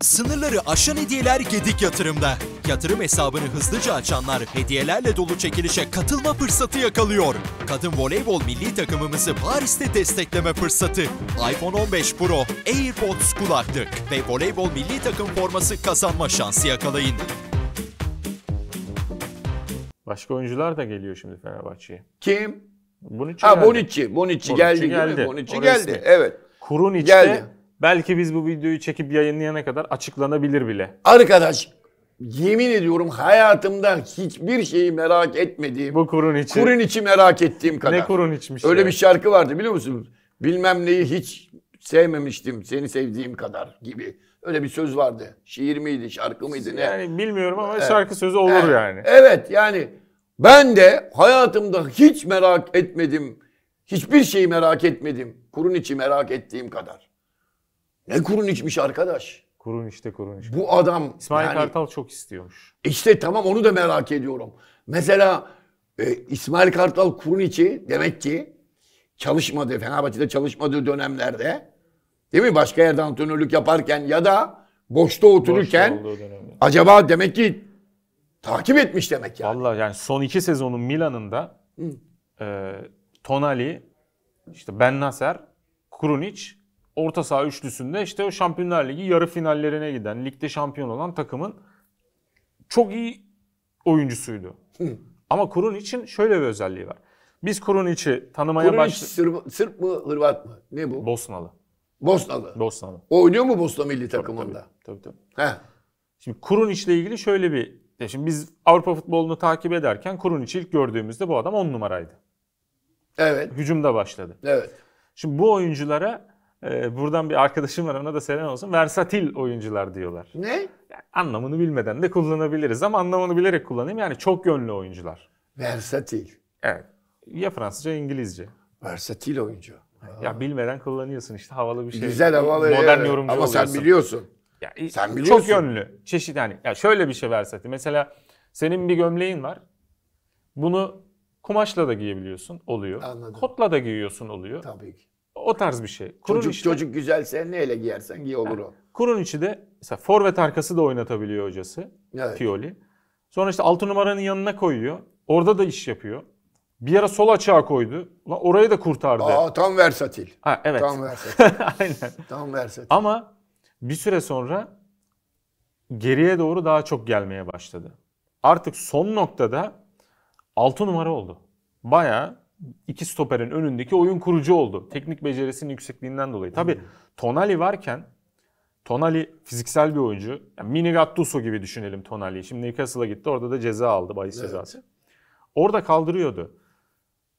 Sınırları aşan hediyeler Gedik Yatırım'da. Yatırım hesabını hızlıca açanlar hediyelerle dolu çekilişe katılma fırsatı yakalıyor. Kadın voleybol milli takımımızı Paris'te destekleme fırsatı. iPhone 15 Pro, AirPods kulaklık ve voleybol milli takım forması kazanma şansı yakalayın. Başka oyuncular da geliyor şimdi Fenerbahçe'ye. Kim? Bonucci Ha geldi. Bonucci. Bonucci, Bonucci geldi, geldi. Bonucci geldi. Evet. Kurun içte Geldi. Belki biz bu videoyu çekip yayınlayana kadar açıklanabilir bile. Arkadaş yemin ediyorum hayatımda hiçbir şeyi merak etmediğim. Bu kurun içi. Kurun içi merak ettiğim kadar. Ne kurun içmiş Öyle ya. bir şarkı vardı biliyor musunuz? Bilmem neyi hiç sevmemiştim seni sevdiğim kadar gibi. Öyle bir söz vardı. Şiir miydi, şarkı mıydı ne? Yani bilmiyorum ama evet. şarkı sözü olur evet. Eh, yani. Evet yani ben de hayatımda hiç merak etmedim. Hiçbir şeyi merak etmedim. Kurun içi merak ettiğim kadar. Ne kurun içmiş arkadaş? Kurun işte kurun içmiş. Bu adam... İsmail yani, Kartal çok istiyormuş. İşte tamam onu da merak ediyorum. Mesela e, İsmail Kartal kurun içi demek ki çalışmadı. Fenerbahçe'de çalışmadığı dönemlerde değil mi? Başka yerde antrenörlük yaparken ya da boşta otururken boşta acaba demek ki takip etmiş demek yani. Valla yani son iki sezonun Milan'ında e, Tonali, işte Ben Nasser, Krunic orta saha üçlüsünde işte o Şampiyonlar Ligi yarı finallerine giden, ligde şampiyon olan takımın çok iyi oyuncusuydu. Hı. Ama Kurun için şöyle bir özelliği var. Biz Kurun içi tanımaya başladık. Sırp, Sırp mı Hırvat mı? Ne bu? Bosnalı. Bosnalı. Bosnalı. O oynuyor mu Bosna milli tabii, takımında? Tabii tabii. tabii. Heh. Şimdi Kurun içle ilgili şöyle bir şimdi biz Avrupa futbolunu takip ederken Kurun içi ilk gördüğümüzde bu adam 10 numaraydı. Evet. Hücumda başladı. Evet. Şimdi bu oyunculara ee, buradan bir arkadaşım var ona da selam olsun. Versatil oyuncular diyorlar. Ne? Yani anlamını bilmeden de kullanabiliriz ama anlamını bilerek kullanayım. Yani çok yönlü oyuncular. Versatil. Evet. Ya Fransızca İngilizce. Versatil oyuncu. Ya Aa. bilmeden kullanıyorsun işte havalı bir şey. Güzel havalı. Modern evet. yorumcu Ama sen biliyorsun. Ya, sen biliyorsun. Çok yönlü. Çeşit yani. Ya şöyle bir şey versatil. Mesela senin bir gömleğin var. Bunu kumaşla da giyebiliyorsun oluyor. Anladım. Kotla da giyiyorsun oluyor. Tabii ki. O tarz bir şey. Kurun çocuk, içi de, çocuk güzelse neyle giyersen giy olur ha. o. Kurun içi de mesela forvet arkası da oynatabiliyor hocası. Evet. Pioli. Sonra işte 6 numaranın yanına koyuyor. Orada da iş yapıyor. Bir ara sol açığa koydu. Ulan orayı da kurtardı. Aa, tam versatil. Ha, evet. Tam versatil. Aynen. Tam versatil. Ama bir süre sonra geriye doğru daha çok gelmeye başladı. Artık son noktada 6 numara oldu. Baya iki stoperin önündeki oyun kurucu oldu. Teknik becerisinin yüksekliğinden dolayı. Tabii hmm. Tonali varken Tonali fiziksel bir oyuncu. Yani mini Gattuso gibi düşünelim Tonali'yi. Şimdi Newcastle'a gitti orada da ceza aldı bahis evet. cezası. Orada kaldırıyordu.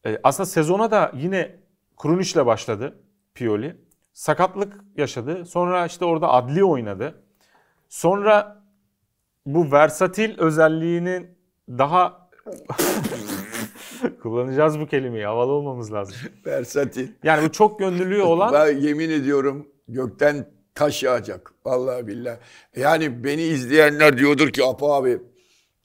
Ee, aslında sezona da yine Krunic'le başladı Pioli. Sakatlık yaşadı. Sonra işte orada Adli oynadı. Sonra bu versatil özelliğinin daha Kullanacağız bu kelimeyi. Havalı olmamız lazım. Versatil. Yani bu çok gönüllü olan... Ben yemin ediyorum gökten taş yağacak. Vallahi billah. Yani beni izleyenler diyordur ki Apo abi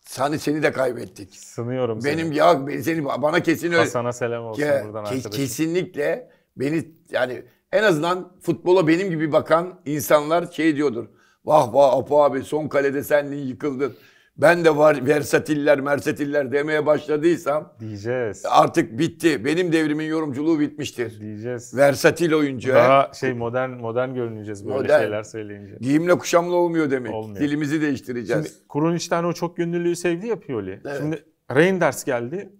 seni seni de kaybettik. Sınıyorum seni. Benim ya ben seni bana kesin öyle. Hasan'a selam olsun ke, buradan ke, arkadaşım. Kesinlikle beni yani en azından futbola benim gibi bakan insanlar şey diyordur. Vah vah Apo abi son kalede senliğin yıkıldın ben de var versatiller, mersatiller demeye başladıysam diyeceğiz. Artık bitti. Benim devrimin yorumculuğu bitmiştir. Diyeceğiz. Versatil oyuncu. Daha şey modern modern görüneceğiz böyle modern. şeyler söyleyince. Giyimle kuşamla olmuyor demek. Olmuyor. Dilimizi değiştireceğiz. Şimdi Kurunic tane o çok gönüllüyü sevdi yapıyor Pioli. Evet. Şimdi Reinders geldi.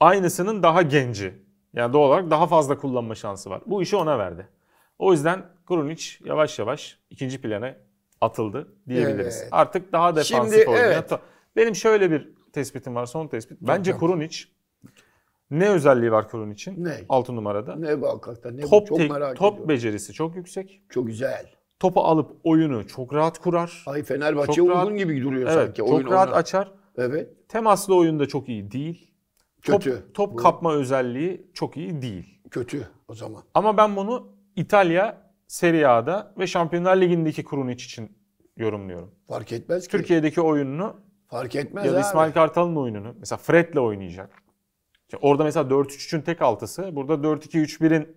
Aynısının daha genci. Yani doğal olarak daha fazla kullanma şansı var. Bu işi ona verdi. O yüzden Kurunic yavaş yavaş ikinci plana atıldı diyebiliriz. Evet. Artık daha defansif oldu Evet. Benim şöyle bir tespitim var, son tespit. Bence Kurunic ne özelliği var Kurun için? Ne? 6 numarada. Ne Balkak'ta ne top çok tek, merak Top becerisi çok yüksek. Çok güzel. Topu alıp oyunu çok rahat kurar. Ay Fenerbahçe çok rahat, uzun gibi duruyor evet, sanki. Oyun rahat ona. açar. Evet. Temaslı oyunda çok iyi değil. Kötü. Top, top Bu. kapma özelliği çok iyi değil. Kötü o zaman. Ama ben bunu İtalya Serie A'da ve Şampiyonlar Ligi'ndeki Kurunic için yorumluyorum. Fark etmez ki. Türkiye'deki oyununu Fark etmez ya da abi. İsmail Kartal'ın oyununu mesela Fred'le oynayacak. İşte orada mesela 4-3-3'ün tek altısı, burada 4-2-3-1'in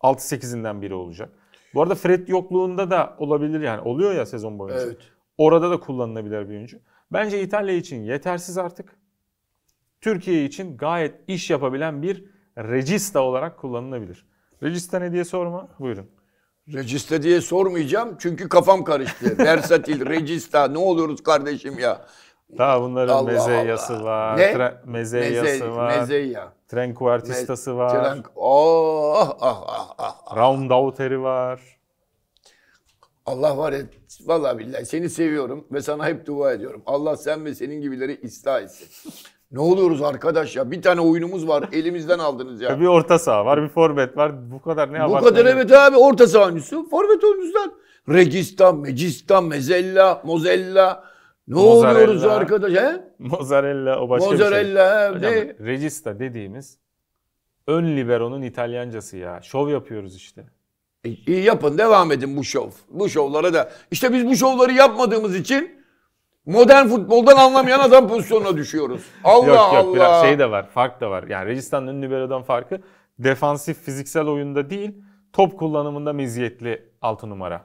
6-8'inden biri olacak. Bu arada Fred yokluğunda da olabilir yani. Oluyor ya sezon boyunca. Evet. Orada da kullanılabilir bir oyuncu. Bence İtalya için yetersiz artık. Türkiye için gayet iş yapabilen bir regista olarak kullanılabilir. Regista ne diye sorma. Buyurun. Regista diye sormayacağım çünkü kafam karıştı. Versatil, Regista ne oluruz kardeşim ya. Daha bunların Allah mezeyası Allah. var. Ne? Tre- mezeyası Meze, var. Mezeya. Tren kuartistası Me- var. Tren, oh, ah, ah, ah, ah. ah. Raumdauteri var. Allah var et. Vallahi billahi seni seviyorum ve sana hep dua ediyorum. Allah sen ve senin gibileri ıslah etsin. Ne oluyoruz arkadaş ya? Bir tane oyunumuz var. Elimizden aldınız ya. E, bir orta saha var, bir forvet var. Bu kadar ne Bu kadar evet abi. Orta saha oyuncusu, forvet oyuncular. Registan, Mecistan, Mezella, Mozella. Ne Mozzarella, oluyoruz arkadaş? He? Mozzarella o başka Mozzarella, bir şey. Hocam, ne? Regista dediğimiz ön libero'nun İtalyancası ya. Şov yapıyoruz işte. E, iyi yapın devam edin bu şov. Bu şovlara da. İşte biz bu şovları yapmadığımız için Modern futboldan anlamayan adam pozisyonuna düşüyoruz. Allah yok, yok, Allah. Biraz şey de var, fark da var. Yani Registan'ın ön farkı defansif fiziksel oyunda değil, top kullanımında meziyetli 6 numara.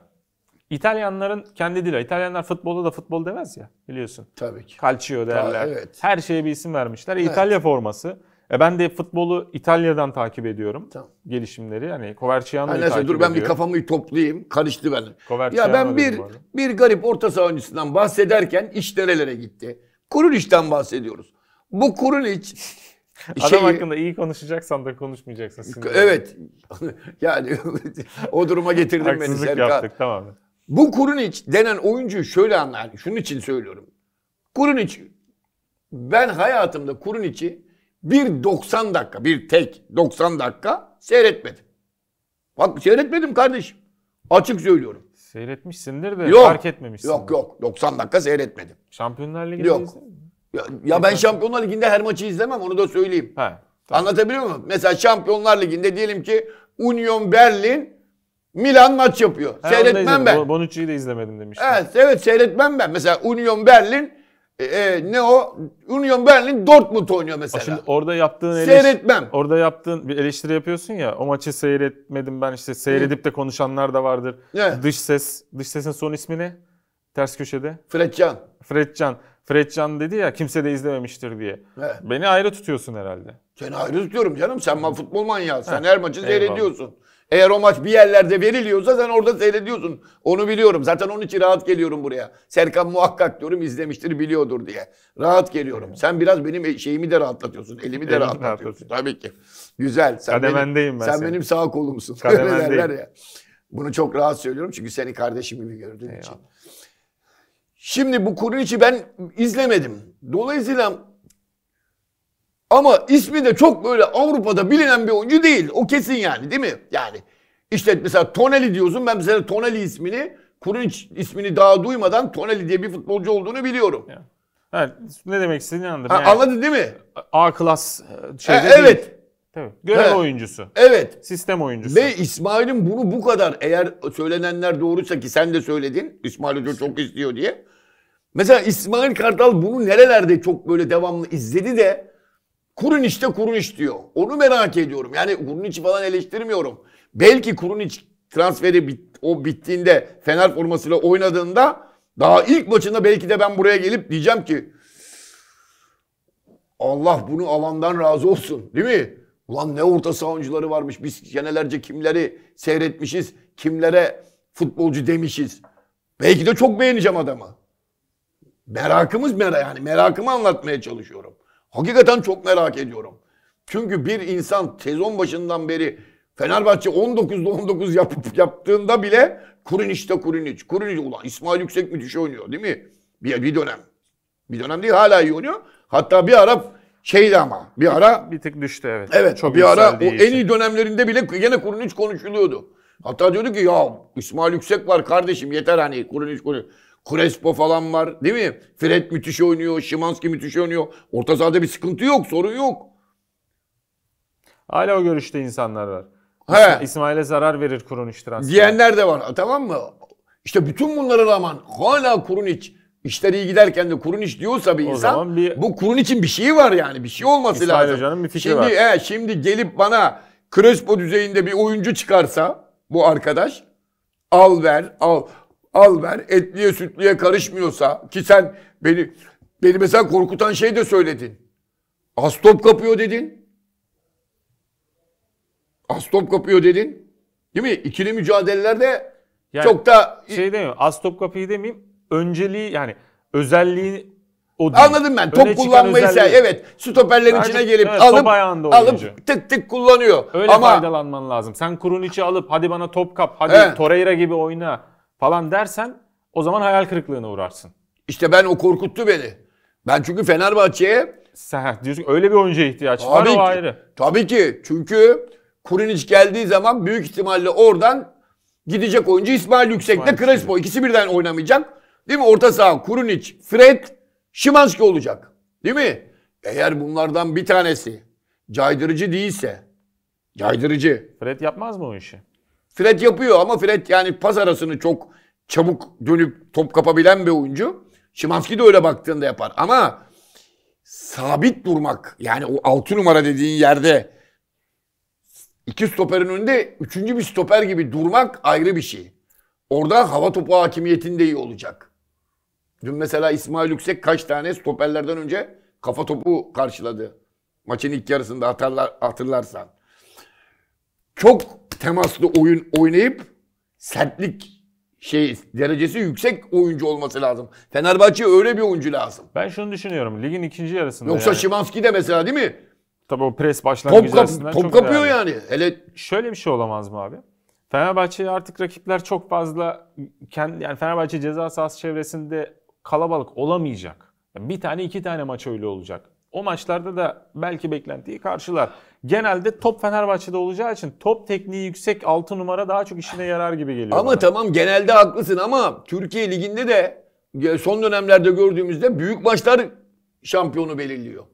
İtalyanların kendi dili. İtalyanlar futbolda da futbol demez ya biliyorsun. Tabii ki. Calcio derler. Tabii, evet. Her şeye bir isim vermişler. Evet. İtalya forması. E, ben de futbolu İtalya'dan takip ediyorum. Tamam. Gelişimleri yani Coverciano'yu yani takip dur ben bir kafamı toplayayım. Karıştı ben. Ya ben bir bir garip orta saha oyuncusundan bahsederken iş nerelere gitti? Kuruliş'ten bahsediyoruz. Bu Kuriliç Adam şeyi... hakkında iyi konuşacaksan da konuşmayacaksın. Şimdi. Evet. yani o duruma getirdim beni Haksızlık Serkan. yaptık tamam. Bu Kurunic denen oyuncu şöyle anlar. Şunun için söylüyorum. Kurunic ben hayatımda Kurinic'i bir 90 dakika, bir tek 90 dakika seyretmedim. Bak seyretmedim kardeşim. Açık söylüyorum. Seyretmişsindir de yok, fark etmemişsin. Yok yok 90 dakika seyretmedim. Şampiyonlar Ligi'nde yok. Ya, ya ben Şampiyonlar Ligi'nde her maçı izlemem onu da söyleyeyim. Ha, tamam. Anlatabiliyor muyum? Mesela Şampiyonlar Ligi'nde diyelim ki Union Berlin Milan maç yapıyor. Ha, seyretmem ben. Bonucci'yi de izlemedim demiştim. Evet, evet seyretmem ben. Mesela Union Berlin e, e, ne o? Union Berlin Dortmund oynuyor mesela. Şimdi orada yaptığın eleş- Seyretmem. orada yaptığın bir eleştiri yapıyorsun ya. O maçı seyretmedim ben işte seyredip de konuşanlar da vardır. Evet. Dış ses, dış sesin son ismi ne? Ters köşede. Fredcan. Fredcan. Fredcan dedi ya kimse de izlememiştir diye. Evet. Beni ayrı tutuyorsun herhalde. Seni ayrı tutuyorum canım. Sen ma futbol manyağı. Sen her maçı Eyvallah. Eğer o maç bir yerlerde veriliyorsa sen orada seyrediyorsun. Onu biliyorum. Zaten onun için rahat geliyorum buraya. Serkan muhakkak diyorum izlemiştir biliyordur diye. Rahat geliyorum. Sen biraz benim e, şeyimi de rahatlatıyorsun. Elimi de Elimi rahatlatıyorsun. Tabii ki. Güzel. Sen Kademendeyim benim, ben Sen senin. benim sağ kolumsun. Kademendeyim. ya. Bunu çok rahat söylüyorum çünkü seni kardeşim gibi gördüğüm için. Şimdi bu kuru içi ben izlemedim. Dolayısıyla ama ismi de çok böyle Avrupa'da bilinen bir oyuncu değil. O kesin yani değil mi? Yani işte mesela Tonelli diyorsun. Ben mesela Tonelli ismini, Kurunç ismini daha duymadan Tonelli diye bir futbolcu olduğunu biliyorum. Ya. Evet, ne demek istediğini anladım. Ha, yani, anladın değil mi? A klas e, şeyde ha, evet. değil. Tabii. Görev evet. oyuncusu. Evet. Sistem oyuncusu. Ve İsmail'in bunu bu kadar eğer söylenenler doğruysa ki sen de söyledin İsmail Hoca çok istiyor diye. Mesela İsmail Kartal bunu nerelerde çok böyle devamlı izledi de Kurun işte kurun iş diyor. Onu merak ediyorum. Yani kurun içi falan eleştirmiyorum. Belki kurun iç transferi bit, o bittiğinde Fener formasıyla oynadığında daha ilk maçında belki de ben buraya gelip diyeceğim ki Allah bunu alandan razı olsun değil mi? Ulan ne orta saha oyuncuları varmış. Biz senelerce kimleri seyretmişiz, kimlere futbolcu demişiz. Belki de çok beğeneceğim adamı. Merakımız merak yani merakımı anlatmaya çalışıyorum. Hakikaten çok merak ediyorum. Çünkü bir insan sezon başından beri Fenerbahçe 19'da 19 yapıp yaptığında bile kurun kurun işte Kuriniç'te kurun Kuriniç ulan İsmail Yüksek müthiş oynuyor değil mi? Bir, bir dönem. Bir dönem değil hala iyi oynuyor. Hatta bir ara şeydi ama bir ara bir tık düştü evet. Evet çok bir ara o en iyi dönemlerinde bile yine kurun Kuruniç konuşuluyordu. Hatta diyordu ki ya İsmail Yüksek var kardeşim yeter hani kurun Kuruniç. Crespo falan var değil mi? Fred müthiş oynuyor. Şimanski müthiş oynuyor. Orta sahada bir sıkıntı yok. Sorun yok. Hala o görüşte insanlar var. He. İsmail'e zarar verir kurun Kurunic transfer. Diyenler de var. Tamam mı? İşte bütün bunlara rağmen hala kurun Kurunic işleri iyi giderken de kurun Kurunic diyorsa bir o insan bir... bu için bir şeyi var yani. Bir şey olması İsmail lazım. Hoca'nın bir fikri şimdi, var. He, şimdi gelip bana Crespo düzeyinde bir oyuncu çıkarsa bu arkadaş al ver al al ver etliye sütlüye karışmıyorsa ki sen beni beni mesela korkutan şey de söyledin. Astop kapıyor dedin. Astop kapıyor dedin. Değil mi? İkili mücadelelerde yani çok da... Şey demiyorum, astop top kapıyı demeyeyim. Önceliği yani özelliği o değil. Anladım ben. Top Öne kullanmayı sen evet stoperlerin Bence, içine gelip evet, alıp alıp tık tık kullanıyor. Öyle Ama... faydalanman lazım. Sen kurun içi alıp hadi bana top kap, hadi evet. Torreira gibi oyna falan dersen o zaman hayal kırıklığına uğrarsın. İşte ben o korkuttu beni. Ben çünkü Fenerbahçe'ye... Sen diyorsun öyle bir oyuncuya ihtiyaç tabii var ki, o ayrı. Tabii ki. Çünkü Kurinic geldiği zaman büyük ihtimalle oradan gidecek oyuncu İsmail Yüksek'le Crespo. ikisi birden oynamayacak. Değil mi? Orta saha Kurunic, Fred, Şimanski olacak. Değil mi? Eğer bunlardan bir tanesi caydırıcı değilse, caydırıcı. Fred yapmaz mı o işi? Fred yapıyor ama Fred yani pas arasını çok çabuk dönüp top kapabilen bir oyuncu. Şimanski de öyle baktığında yapar. Ama sabit durmak yani o 6 numara dediğin yerde iki stoperin önünde üçüncü bir stoper gibi durmak ayrı bir şey. Orada hava topu hakimiyetinde iyi olacak. Dün mesela İsmail Yüksek kaç tane stoperlerden önce kafa topu karşıladı. Maçın ilk yarısında hatırlar, hatırlarsan. Çok temaslı oyun oynayıp sertlik şey derecesi yüksek oyuncu olması lazım. Fenerbahçe öyle bir oyuncu lazım. Ben şunu düşünüyorum. Ligin ikinci yarısında Yoksa yani. Şimanski de mesela değil mi? Tabii o pres başlangıcı top, kap, top çok kapıyor yani. Hele şöyle bir şey olamaz mı abi? Fenerbahçe'ye artık rakipler çok fazla kendi yani Fenerbahçe ceza sahası çevresinde kalabalık olamayacak. bir tane iki tane maç öyle olacak. O maçlarda da belki beklentiyi karşılar genelde top Fenerbahçe'de olacağı için top tekniği yüksek 6 numara daha çok işine yarar gibi geliyor. Ama bana. tamam genelde haklısın ama Türkiye Ligi'nde de son dönemlerde gördüğümüzde büyük maçlar şampiyonu belirliyor.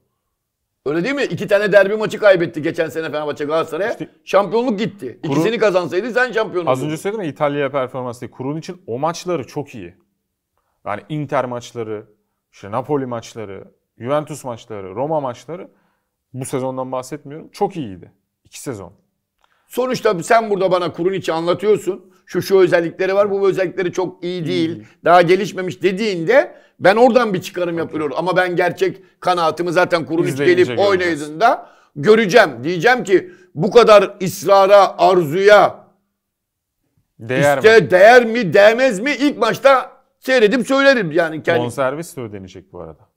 Öyle değil mi? İki tane derbi maçı kaybetti geçen sene Fenerbahçe Galatasaray'a. İşte, şampiyonluk gitti. Kuru, İkisini kazansaydı sen şampiyon Az önce söyledim ya İtalya performansı diye. Kurun için o maçları çok iyi. Yani Inter maçları, işte Napoli maçları, Juventus maçları, Roma maçları bu sezondan bahsetmiyorum. Çok iyiydi. İki sezon. Sonuçta sen burada bana kurun içi anlatıyorsun. Şu şu özellikleri var. Bu özellikleri çok iyi değil. İyi. Daha gelişmemiş dediğinde ben oradan bir çıkarım okay. yapıyorum. Ama ben gerçek kanaatimi zaten kurun içi gelip oynadığında göreceğim. Diyeceğim ki bu kadar ısrara, arzuya değer işte mi? değer mi, değmez mi ilk maçta seyredip söylerim yani kendi. Bonservis de ödenecek bu arada.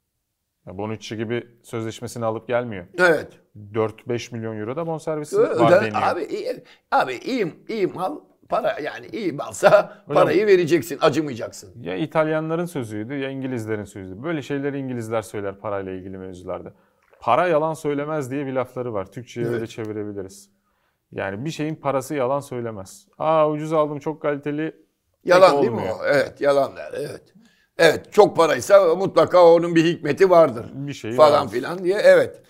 Ya Bonucci gibi sözleşmesini alıp gelmiyor. Evet. 4-5 milyon euro da bonservisi var öden, deniyor. Abi iyi, abi iyi, iyi mal para yani iyi malsa parayı Hocam, vereceksin, acımayacaksın. Ya İtalyanların sözüydü ya İngilizlerin sözüydü. Böyle şeyleri İngilizler söyler parayla ilgili mevzularda. Para yalan söylemez diye bir lafları var. Türkçe'ye evet. böyle çevirebiliriz. Yani bir şeyin parası yalan söylemez. Aa ucuz aldım çok kaliteli. Yalan değil mi o? Evet yalan der. Evet. Evet çok paraysa mutlaka onun bir hikmeti vardır. Bir şey falan var. filan diye evet.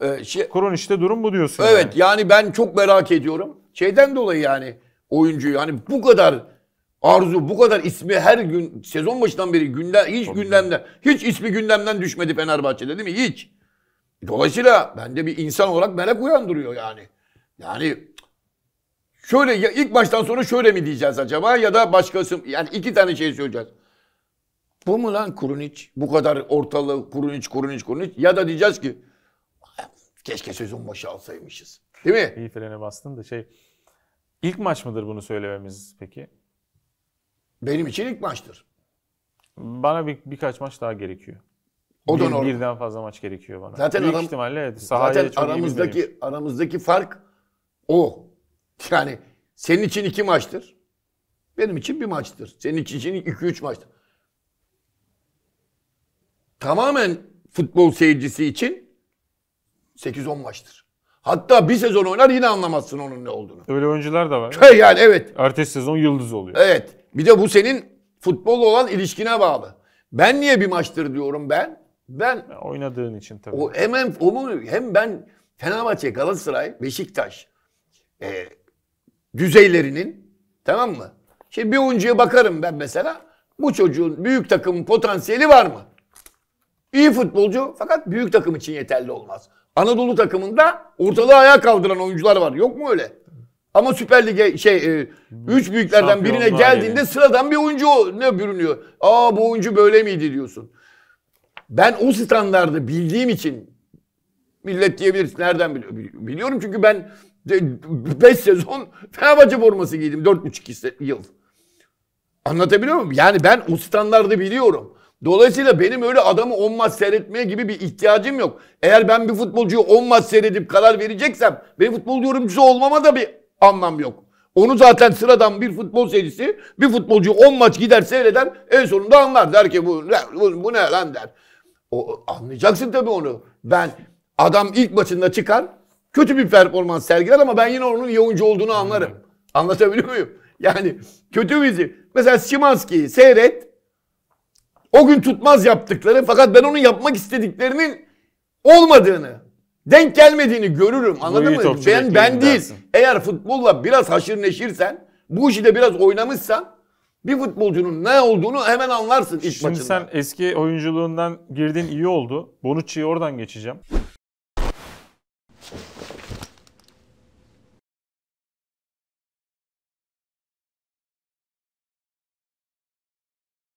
Ee, şey, Kurun işte durum bu diyorsun. Evet yani. yani ben çok merak ediyorum. Şeyden dolayı yani oyuncuyu hani bu kadar arzu bu kadar ismi her gün sezon başından beri gündem hiç gündemde, gündemden hiç ismi gündemden düşmedi Fenerbahçe'de değil mi? Hiç. Dolayısıyla bende bir insan olarak merak uyandırıyor yani. Yani şöyle ya ilk baştan sonra şöyle mi diyeceğiz acaba ya da başkası yani iki tane şey söyleyeceğiz. Bu mu lan Kurunic? Bu kadar ortalığı Kurunic, Kurunic, Kurunic. Ya da diyeceğiz ki keşke sözün başı alsaymışız. Değil mi? İyi frene bastın da şey. ilk maç mıdır bunu söylememiz peki? Benim için ilk maçtır. Bana bir, birkaç maç daha gerekiyor. O da normal. Birden fazla maç gerekiyor bana. Zaten Büyük aram, ihtimalle evet, zaten aramızdaki aramızdaki fark o. Yani senin için iki maçtır. Benim için bir maçtır. Senin için iki üç maçtır tamamen futbol seyircisi için 8-10 maçtır. Hatta bir sezon oynar yine anlamazsın onun ne olduğunu. Öyle oyuncular da var. Köy yani evet. Ertesi sezon yıldız oluyor. Evet. Bir de bu senin futbolla olan ilişkine bağlı. Ben niye bir maçtır diyorum ben? Ben ya oynadığın için tabii. O hemen onu hem ben Fenerbahçe, Galatasaray, Beşiktaş e, düzeylerinin tamam mı? Şimdi bir oyuncuya bakarım ben mesela. Bu çocuğun büyük takımın potansiyeli var mı? İyi futbolcu fakat büyük takım için yeterli olmaz. Anadolu takımında ortalığı ayağa kaldıran oyuncular var. Yok mu öyle? Ama Süper Lig'e şey e, üç büyüklerden birine geldiğinde sıradan bir oyuncu ne bürünüyor. Aa bu oyuncu böyle miydi diyorsun. Ben o standardı bildiğim için millet diyebiliriz. Nereden biliyor? Biliyorum çünkü ben 5 sezon Fenerbahçe forması giydim. 4,5 yıl. Anlatabiliyor muyum? Yani ben o standardı biliyorum. Dolayısıyla benim öyle adamı 10 maç seyretmeye gibi bir ihtiyacım yok. Eğer ben bir futbolcuyu 10 maç seyredip karar vereceksem benim futbol yorumcusu olmama da bir anlam yok. Onu zaten sıradan bir futbol seyircisi bir futbolcuyu 10 maç gider seyreder en sonunda anlar. Der ki bu, bu, bu ne lan der. O, anlayacaksın tabii onu. Ben adam ilk maçında çıkar kötü bir performans sergiler ama ben yine onun iyi oyuncu olduğunu anlarım. Hmm. Anlatabiliyor muyum? Yani kötü bizi. Mesela Şimanski'yi seyret o gün tutmaz yaptıkları fakat ben onun yapmak istediklerinin olmadığını, denk gelmediğini görürüm. Anladın mı? Ben ben değil. Eğer futbolla biraz haşır neşirsen, bu işi de biraz oynamışsan bir futbolcunun ne olduğunu hemen anlarsın ilk Şimdi maçında. Şimdi sen eski oyunculuğundan girdin iyi oldu. Bonucci'yi oradan geçeceğim.